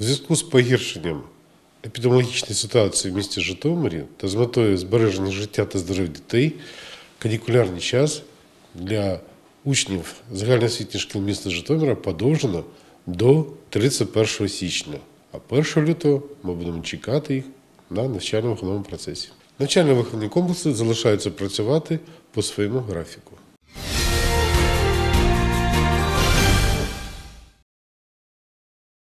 В зв'язку з погіршенням епідеміологічної ситуації в місті Житомирі та з метою збереження життя та здоров'я дітей, канікулярний час для учнів загальноосвітніх шкіл міста Житомира подовжено до 31 січня, а 1 лютого ми будемо чекати їх на навчально-виховному процесі. Навчально-виховні комплекси залишаються працювати по своєму графіку.